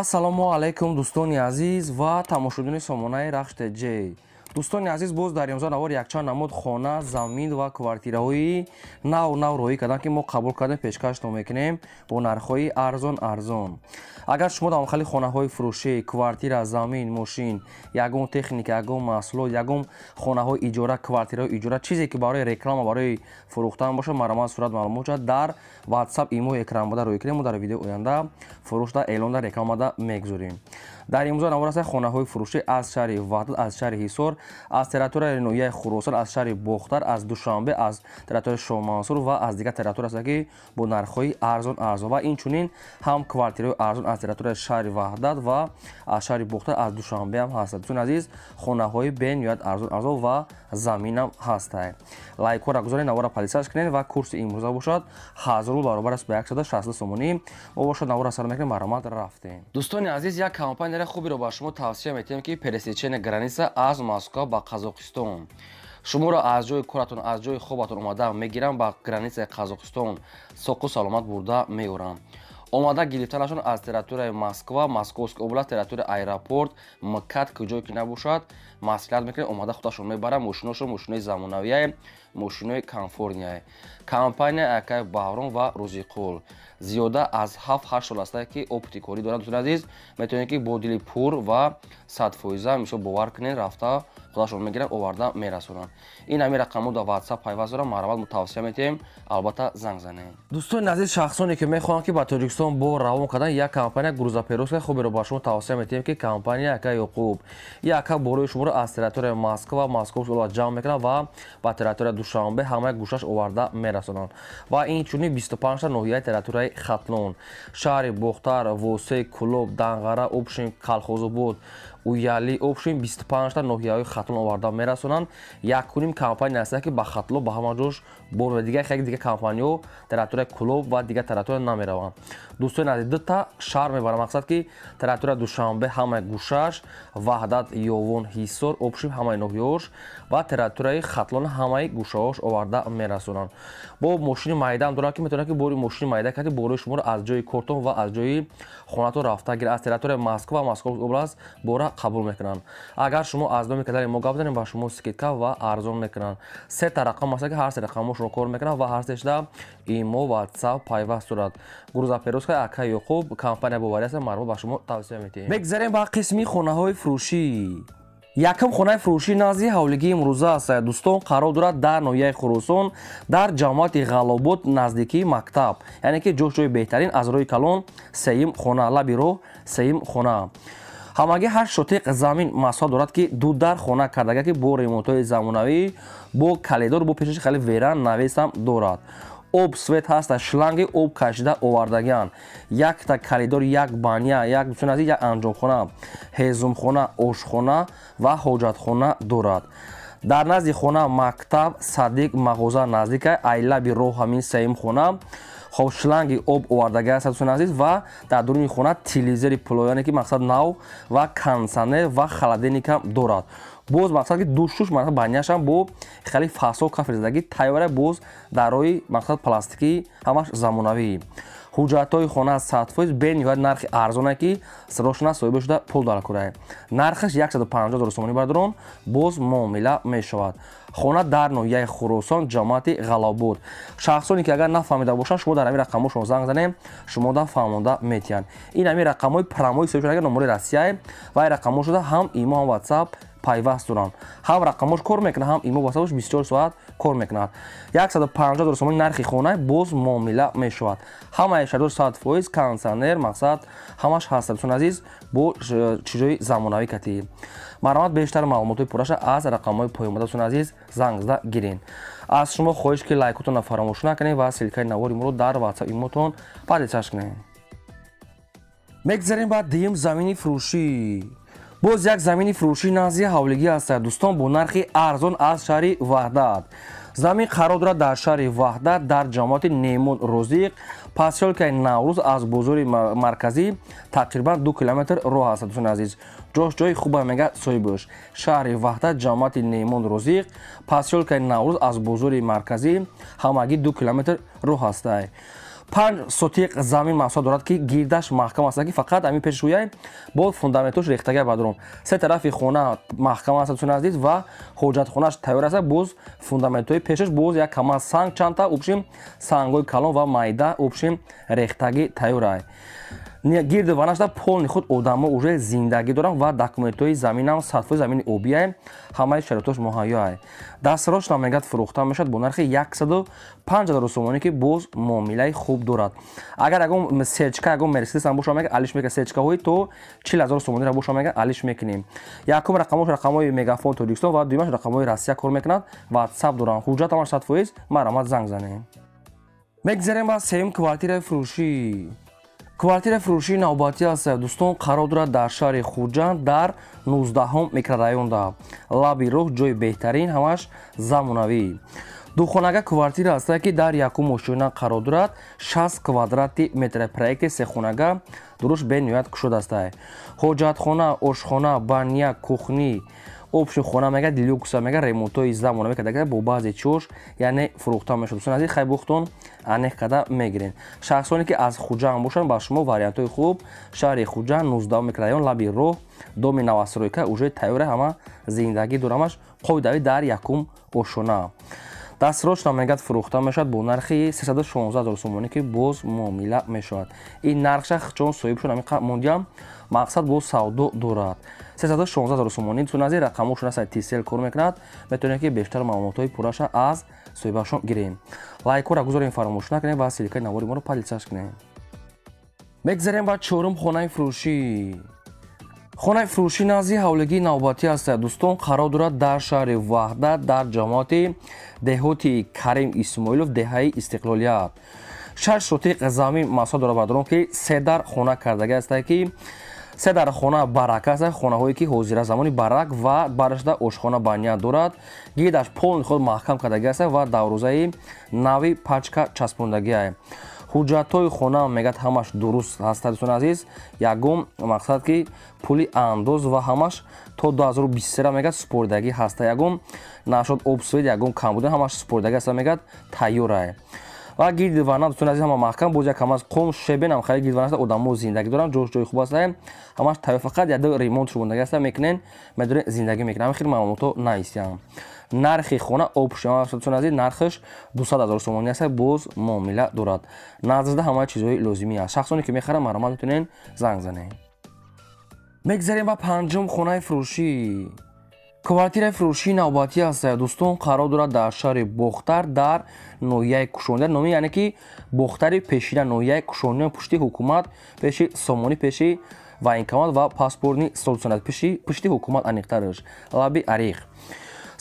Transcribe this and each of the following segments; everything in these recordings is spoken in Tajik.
ассалому алайкум дӯстони азиз ва тамошудини сомонаи рахштеҷей дӯстони азиз боз дар имзо навар якчанд намуд хона замин ва квартираҳои нав нав роӣ кардан ки мо қабул кардем пешкашто мекунем бо нархҳои арзон арзон агар шумо дар махали хонаҳои фурӯшӣ квартира замин мошин ягон техника ягон маҳсулот ягон хонаҳои иҷора квартираҳои иҷора чизе ки барои реклама барои фурӯхтан бошад марамад сурат маълумот шуда дар ватсап имои экранбода рӯй кунем мо дар видеои оянда фурӯшда эълонда рекламада мегузорем дар имзо наворасай хонаҳои фурӯшӣ аз шаҳри ваҳдат аз шаҳри ҳисор аз территорияи ноҳияи хурусон аз шаҳри бохтар аз душанбе аз территорияи шомансур ва аз дигар территорияаста ки бо нархҳои арзон арзон ва инчунин ҳам квартираҳои арзон аз территорияи шаҳри ваҳдат ва аз шаҳри бохтар аз душанбеам ҳастад дӯстони азиз хонаҳои бе ниҳоят арзон арзон ва замина ҳастед лайкҳоро гузоред наворо палисаж кунед ва курси имрӯза бошад ҳазру баробар аст ба 16 сомонӣ мобошад наворо сар мекунед маромад рафтем дӯстони азиз як компанияро хубиро ба шумо тавсия метиҳем ки пересечени граница аз москва ба қазоқистон шуморо аз ҷои коратон аз ҷои хобатон омада мегирам ба граница қазоқистон соқу саломат бурда меорам омада гирифтанашон аз территорияи москва московская област территорияи аэропорт мкат куҷое ки набошад маслиҳат мекунед омада худашон мебарад мошинҳошон мошинҳои замонавияе мошинҳои калифорнияе компания акаи баҳрон ва рӯзиқул зиёда аз ҳафт ҳашт сол ҳастае ки опити корӣ дорад дӯстони азиз метавонед ки бо дили пур ва садфоиза мисол бовар кунед рафта худашон мегиранд оварда мерасонанд ин ҳамин рақамо дар ватсап пайваст дорам маълумат тавсия метиҳем албатта занг занед дӯстони азиз шахсоне ки мехоҳанд ки ба тоҷикистон бор равон кардан як компания грузаперос хуберо ба шумо тавсия метиҳем ки компания акай ёқуб як ҳа бораи шуморо аз территорияи москва московшро ҷамъ мекунад ва ба территорияи душанбе ҳамаи гӯшаш оварда мерасонанд ва инчунин 25 ноҳияи территорияи хатлон шаҳри бохтар восеъ кулоб данғара обшин калхозобод уяли обшин 25та ноҳияҳои хатлон оварда мерасонанд якуним кампания ҳаста ки ба хатло ба ҳама ҷош бор ва дигар хеле дигар кампанияҳо тараттурияи клуб ва дигар тараттурия намераванд дӯстони ази дута шаҳр мебарам мақсад ки тараттурияи душанбе ҳамаи гӯшаш ваҳдат ёвон ҳиссор обшин ҳамаи ноҳияҳош ва тараттурияи хатлон ҳамаи гӯшаҳош оварда мерасонанд бо мошини майдаам дорам ки метавонад ки бори мошини майда карди бораи шуморо аз ҷои кортон ва аз ҷои хонатон рафта агар аз тераттурияи москва москва област бора قبول میکنن اگر شما از دو کدری ما گپ با شما کا و ارزون میکنن سه تا رقم هسته که هر سه رقم رو کار میکنن و هر سه ایمو و واتساپ پیوست صورت گروزا پروس که اکا یعقوب کمپانی بو مربوط به شما توصیه میتیم بگذریم با قسمی خونه های فروشی یکم خونه فروشی نزدی حولگی امروزه است دوستان قرار دارد در نویه خروسون در جماعت غلابوت نزدیکی مکتب یعنی که جوش بهترین از روی کلون سیم خونه لبی رو سیم خونه ҳамагӣ ҳар шотиқ замин масоҳат дорад ки ду дар хона кардагаки бо ремонтҳои замонавӣ бо калидор бо пешаши хеле веран навес ҳам дорад об свет ҳаст шланги об кашида овардагиан якта калидор як баня як дусанази як анҷомхона ҳезумхона ошхона ва ҳоҷатхона дорад дар назди хона мактаб садик мағоза наздика айлаби роҳ ҳамин сеюм хона хоб шланги об овардагай садусон азиз ва дар дуруни хона тилизери плоёне ки мақсад нав ва кансане ва халаденикам дорад боз мақсад ки душуш мақсад баняшам бо хеле фасо кафрезадагӣ тайёра боз дар рои мақсад пластикӣ ҳамаш замонавӣ ҳуҷҷатҳои хона аз садфоиз бениҳоят нархи арзоне ки садошна соҳиба шуда пул даркурае нархаш 150 зор сомонӣ бардорон боз муомила мешавад хона дар ноҳияи хӯросон ҷамоати ғалобуд шахсоне ки агар нафаҳмида бошанд шумо дар ҳамин рақамҳо шумо занг занем шумо да фаҳмонда метиҳанд ин ҳамин рақамҳои прамои соҳибшудаа номураи россияе вай рақамҳо шуда ҳам имо ҳам ватсап пайваст доранд ҳам рақамош кор мекунад ҳам имо васаош 24 соат кор мекунад 150 дор сомони нархи хона боз муомила мешавад ҳамаи 600 фоиз консонер мақсад ҳамаш ҳастад дӯстон азиз бо чизои замонавӣ катӣ марҳамат бештар маълумотҳои пурраша аз рақамҳои поёмада дӯстон азиз занг зада гирин аз шумо хоҳиш ки лайкҳотонро фаромӯш накунед ва силкаи навори моро дар ватсап имотон падисаш кунед мегузарем ба дуюм замини фурӯшӣ боз як замини фурӯшӣ назди ҳавлигӣ аз саҳдустон бо нархи арзон аз шаҳри ваҳдат замин қарордорад дар шаҳри ваҳдат дар ҷамоати неъмон розиқ пасёлкаи наврӯз аз бозори марказӣ тақрибан ду километр роҳ аст дӯстони азиз ҷош ҷои хуба мегӯяд соҳибаш шаҳри ваҳдат ҷамоати неъмон розиқ пасёлкаи наврӯз аз бозори марказӣ ҳамагӣ ду километр роҳ ҳастай панҷ сотиқ замин маҳсул дорад ки гирдаш маҳкам аст ки фақат ҳамин пеш шӯяй бо фундаментош рехтагай бадром се тарафи хона маҳкам аст ту наздид ва ҳоҷатхонааш тайёр аст боз фундаментҳои пешаш боз як кама санг чанда упшим сангҳои калон ва майда упшим рехтагӣ тайёрай гирди ванашда полни худ одамо уже зиндагӣ доранд ва документҳои заминам садфои замини обиае ҳамаи шароитош муҳайё ай дастрош намегат фурӯхта мешавад бо нархи 15 дору сомонӣ ки боз муомилаи хуб дорад агар агон сечка агон мерседесам бошам мега алиш мекан сечкаҳои то 40 ҳазор сомонира бошам мега алиш мекунем якум рақамош рақамҳои мегафон тоҷикистон ва дуюмаш рақамҳои россия кор мекунад ватсап доран ҳуҷҷатамаш сад фоиз маҳрамат занг занем мегзарем ба сеюм квартираи фурӯшӣ квартира фурӯшии навбатӣ аз саёдустон қарор дорад дар шаҳри хуҷанд дар нуздаҳум микрораён дав лаби рӯҳ ҷои беҳтарин ҳамаш замонавӣ духонага квартира аст яке дар якум мошина қарор дорад 6 квадрати метр проекти сехонага дурӯш бениҳоят кушод аст ҳоҷатхона ошхона баня кухни обши хона мегад люкса мегад ремонтои замона мекада гад бо баъзе чош яъне фурӯхта мешуд сон аз ин хай бухтон анех када мегирен шахсоне ки аз хуҷан бошанд ба шумо вариантҳои хуб шаҳри хуҷан 19 мекарда ён лаби роҳ доми навастройка уже тайёра ҳама зиндагӣ дорамаш қоидави дар якум ошона дастрочна мегад фурӯхта мешавад бо нархи 316 зор сомоне ки боз муомила мешавад ин нархша чун соҳибшон амиқа мондиам мақсад бо савдо дорад 316000 сомонӣ тӯ назира қамошу насай тисел кор мекунад метавонед ки бештар маълумотҳои пураша аз соҳибашон гирем лайкора гузорем фаромӯш накунем ва силикаи навори моро падилсаш кунем мегзарем ба чорум хонаи фурӯшӣ хонаи фурӯшӣ назди ҳавлагии навбатӣ ҳастад дӯстон қарор дорад дар шаҳри ваҳдат дар ҷамоати деҳоти карим исмоилов деҳаи истиқлолият шаш шотиқ замин масъуд дорад ба дорон ки се дар хона кардагӣ ҳастад ки се дар хона барак аст хонаҳое ки ҳозира замони барак ва барашда ошхона баня дорад гирдаш полни худ маҳкам кардаги аст ва даврозаи нави пачка часпондагӣ ай ҳуҷҷатҳои хона мегӯяд ҳамаш дуруст ҳаста дӯстон азиз ягум мақсад ки пули андоз ва ҳамаш то 2023 мегӯяд супоридагӣ ҳаста ягум нашод обсвет ягум камбуди ҳамаш супоридагӣ аст мегӯяд тайёр ай ва гирдивана бисёр аз ҳама маҳкам боз як ҳамаз қом шебенам хай гирдивана аст одамо зиндагӣ дорам ҷо ҷои хуб аст ҳамаш тави фақат яд ремонт шумо дага аст мекунен медоре зиндагӣ мекунам хир маълумото наистиам нархи хона опшн ази нархаш 200 0 сомони аст боз муомила дорад назарда ҳамаи чизҳои лозимӣ аст шахсоне ки мехарам маромад метунен занг занед мегзарем ба панҷум хонаи фурӯшӣ квартираи фурӯши навбатӣ асая дӯстон қарор дорад дар шаҳри бохтар дар ноҳияи кушонида номи яъне ки бохтари пешина ноҳияи кушонида пушти ҳукумат пеши сомонӣ пеши военкомат ва паспортни солсонат пишти ҳукумат аниқтараш лаби ариқ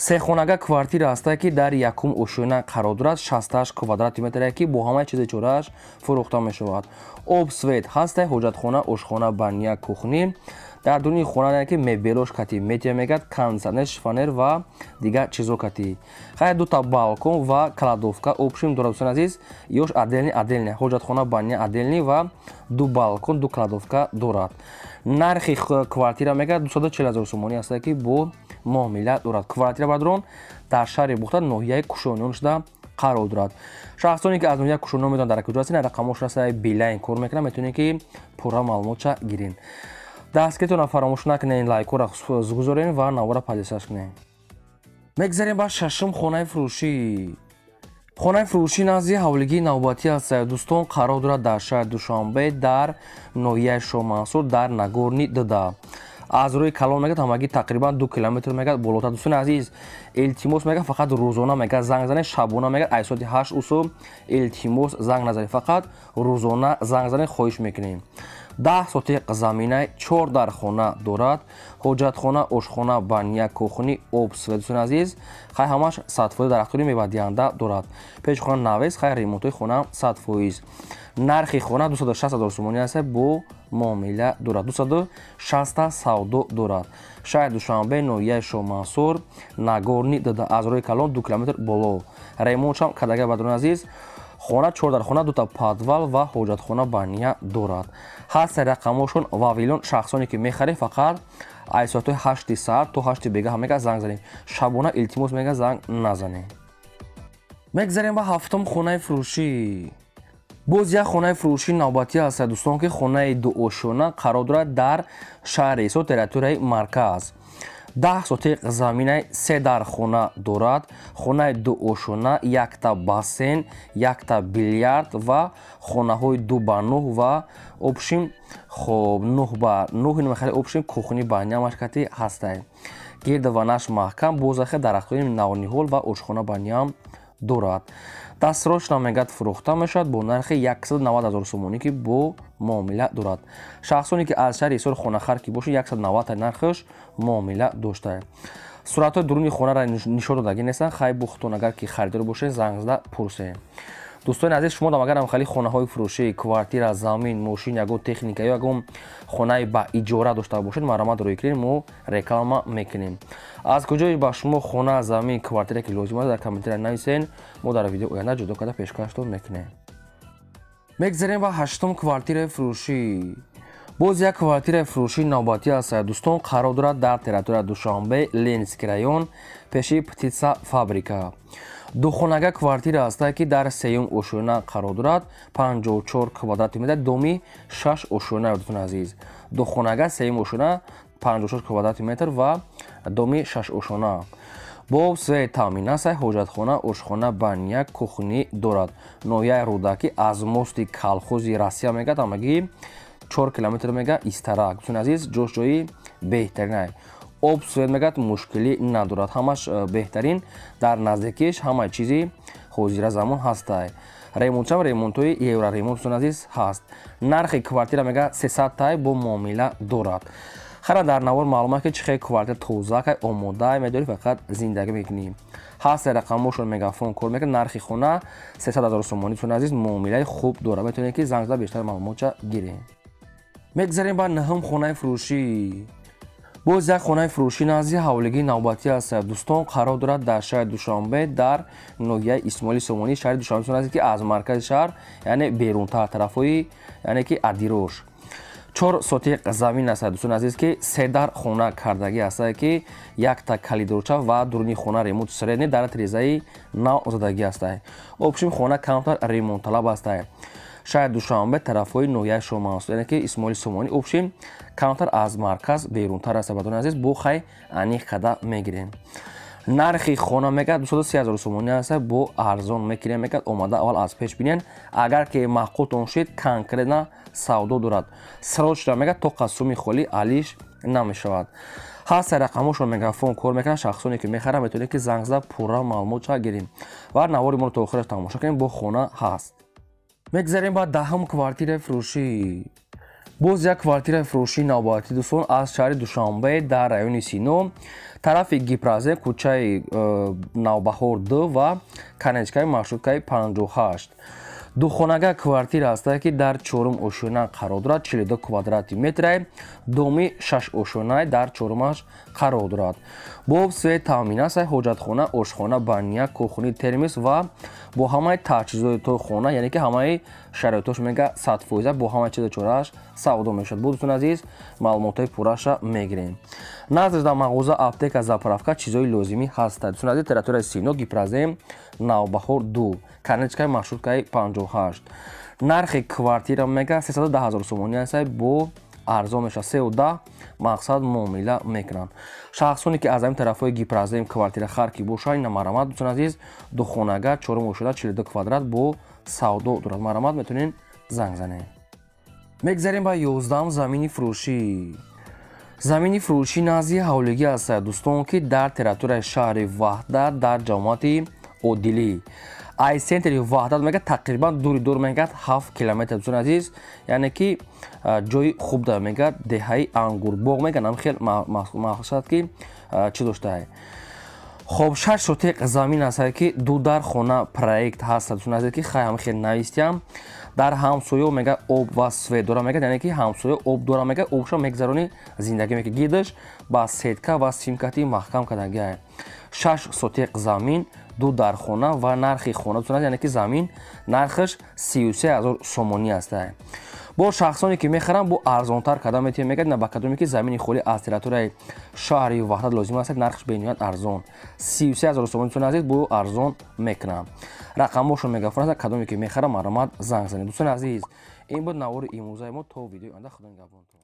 сехонага квартира аста ки дар якум ошёна қарор дорад 6 квадрат метр ки бо ҳамаи чизи чораш фурӯхта мешавад об свет ҳастай ҳоҷатхона ошхона банья кухнӣ дар дунёи хӯрандане ки мебелош кати метия мегад кондисионер шифонер ва дигар чизо кати хайр дута балкон ва кладовка обшим дора дӯстони азиз ёш аделни аделни ҳоҷатхона бани аделни ва ду балкон ду кладовка дорад нархи квартира мегад 240 0 сомонӣ аста ки бо муомила дорад квартира бадрон дар шаҳри бухта ноҳияи кушониён шуда қарор дорад шахсоне ки аз ноҳия кушониён медонад дар куҷо ҳастин рақамошра сари билайн кор мекунад метавонед ки пурра маълумотша гирин дастгитона фаромӯш накунем лайкура гузорем ва навора падесаш кунем мегзарем ба шашум хонаи фурӯшӣ хонаи фурӯшӣ назди ҳавлигии навбатӣ аз саёдӯстон қарор дорад дар шаҳри душанбе дар ноҳияи шоҳмансур дар нагорни дда аз рӯи калон мегад ҳамагӣ тақрибан ду километр мегад болотар дӯстони азиз илтимос мегад фақат рӯзона мегад занг занед шабона мегад аз соати ҳашт усу илтимос занг назанед фақат рӯзона занг занед хоҳиш мекунем ده سطح زمینه چور در خونه دارد حجت خونه اوشخونه بانیه کوخونی اوب سویدسون عزیز خیلی همش صد فویز در اختوری میبادیانده دارد پیش خونه نویز خیلی ریموتوی خونه صد فویز نرخی خونه 260 هزار سومونی است با معامله دارد 260 سودو دارد شاید دوشنبه نویه شو منصور نگورنی داده از روی کلون دو کلومتر بلو ریموت شم کدگه بدرون عزیز хона чордархона дута падвал ва ҳоҷатхона бания дорад ҳар се рақамошон вавилон шахсоне ки мехарӣ фақат аз соати ҳашти саҳар то ҳашти бегаҳа мега занг занӣ шабона илтимос мега занг назанӣ мегзарем ба ҳафтум хонаи фурӯшӣ боз як хонаи фурӯшии навбатӣ ҳаст дӯстон ки хонаи дуошона қарор дорад дар шаҳри со территорияи марказ даҳ сотиқ замина се дархона дорад хонаи ду ошуна якта бассейн якта билярд ва хонаҳои ду ба нӯҳ ва обшин хоб нӯҳ ба нӯҳ нхали обшин кӯхни баниамашкати ҳастай гирдаванаш маҳкам бозаха дарахтони навниҳол ва ошхона ба ниам дорад дастрошна мегӯяд фурӯхта мешавад бо нархи 190 0 сомонӣ ки бо муомила дорад шахсоне ки аз шаҳри исор хонахарки бошад 190 нархаш муомила доштае суръатҳои дуруни хонара нишон додагӣ нестанд хай бухтон агар ки харидор бошед занг зда пурсе дӯстони азиз шумо дам агар ҳамхали хонаҳои фурӯшӣ квартира замин мошин ягон техника ё ягон хонае ба иҷора дошта бошед маромад рӯйкирин мо реклама мекунем аз куҷои ба шумо хона замин квартира ки лозим аст дар комментар нависен мо дар видеои оянда ҷудо карда пешкашто мекунем мегзарем ба ҳаштум квартираи фурӯшӣ боз як квартираи фурӯшии навбатӣ аз саҳидӯстон қарор дорад дар территорияи душанбе ленинский раён пеши птица фабрика духонага квартира аста ки дар сеюм ошӯина қарор дорад 54 квадрати метр доми 6 ошӯина ёдатон азиз духонага сеюм ошӯина 54 квадрати метр ва доми шашӯшона бо сеи таъминасай ҳоҷатхона ошхона бания кухни дорад ноҳияи рудакӣ аз мости калхози россия мегӯяд амаги чор километр мега истара гуфтин азиз ҷош ҷои беҳтаринай об свет мегӯяд мушкилӣ надорад ҳамаш э, беҳтарин дар наздикиш ҳамаи чизи ҳозира замон ҳастай ремонтчам ремонтҳои евроремонт гуфтин азиз ҳаст нархи квартира мегӯяд сесад тай бо муомила дорад хара дар навор маълума ки чихе квартира тозакай омода медори фақат зиндагӣ мекунем ҳастер рақамошон мегафон кор мекунад нархи хона 300 00 сомони тун азиз муомилаи хуб дора метавонед ки зангзада бештар маълумотша гирем мегзарем ба наҳум хонаи фурӯшӣ боз як хонаи фурӯшӣ назди ҳавлигии навбатӣ аст дӯстон қарор дорад дар шаҳри душанбе дар ноҳияи исмоили сомонии шаҳри душанбе ки аз маркази шаҳр яъне берунтар тарафҳои яъне ки адирош چهار سطح زمین است دوستان عزیز که سه در خونه کردگی است که یک تا کلیدروچا و درونی خونه ریموت سرنه در تریزه نو زدگی است اپشن خونه کمتر ریموت طلب است شاید دوشنبه طرفای نویه شما است یعنی که اسماعیل سومانی اپشن کمتر از مرکز بیرون تر است بدون عزیز بو خی انیق قدر میگیرین нархи хона мегӯяд 230000 сомони аст бо арзон мекирем мегӯяд омада аввал аз пеш бинен агар ки маҳқутон шуд конкретна савдо дорад сарол шуда мегӯяд то қасуми холи алиш намешавад ҳаста рақамошро мегафон кор мекунад шахсоне ки мехарад метавонед ки занг зада пурра маълумот ша гирем ва навори моро то охираш тамошо кунем бо хона ҳаст мегзарем ба даҳум квартира фурӯшӣ боз як квартираи фурӯшии навбати дӯстон аз шаҳри душанбе дар раёни сино тарафи гипразе кӯчаи э, навбаҳор д ва канечкаи маршруткаи 58 духонага квартира ҳаста ки дар чорум ошёна қарор дорад 42 квадрати метрае доми шаш ошёнае дар чорумаш қарор дорад бо сӯе таъминаса ҳоҷатхона ошхона бания кӯхони термис ва бо ҳамаи таҷҳизоти то хона яъне ки ҳамаи шароиташ мега сад фоиза бо ҳамаи чизи чораш савдо мешавад будутон азиз маълумотҳои пурраша мегирем назрид дар мағоза аптека заправка чизҳои лозимӣ ҳастад дутон азиз тератураи сино гипразем навбахор ду канечкаи маршруткаи 58 нархи квартира мега 310 0 сомони асай бо арзо мешавад се да мақсад муомила мекунанд шахсоне ки аз ҳамин тарафҳои гипразем квартира харки бошанд ина маромад дутон азиз духонага 442 квадрат бо савдо дорад маромад метавонед занг занед мегзарем ба 1дам замини фурӯшӣ замини фурӯшӣ назди ҳавлигӣ аз саядӯстон ки дар территорияи шаҳри ваҳдат дар ҷамоати одилӣ ай сентри ваҳдат мегад тақрибан дури дур мегад ҳафт километр дӯстони азиз яъне ки ҷои хуб дар мегад деҳаи ангурбоғ меганам хел махсусад ки чӣ доштаи хоб шаш сотеқ замин аст ки ду дар хона проект ҳастад дӯстони азиз ки хай ҳам хел навистиам дар ҳамсоё мега об ва све дора мега яъне ки ҳамсоё об дора мега обша мегзарони зиндагӣ мека гидаш ба сетка ва симкати маҳкам кардагӣ шаш сотиқ замин ду дар хона ва нархи хонатонаст яъне ки замин нархаш 33 0 сомонӣ аст бо шахсоне ки мехарам бо арзонтар кадам метим мегард на ба кадоме ки замини холи аз территорияи шаҳри ваҳдат лозим аст нархш бениҳоят арзон 33 0 сомонитон азиз бо арзон мекунам рақамошо мегафон аст кадоме ки мехарам маромад занг занед дӯстони азиз ин буд навори имрӯзаи мо то видеои оянда худо нигаҳбонтон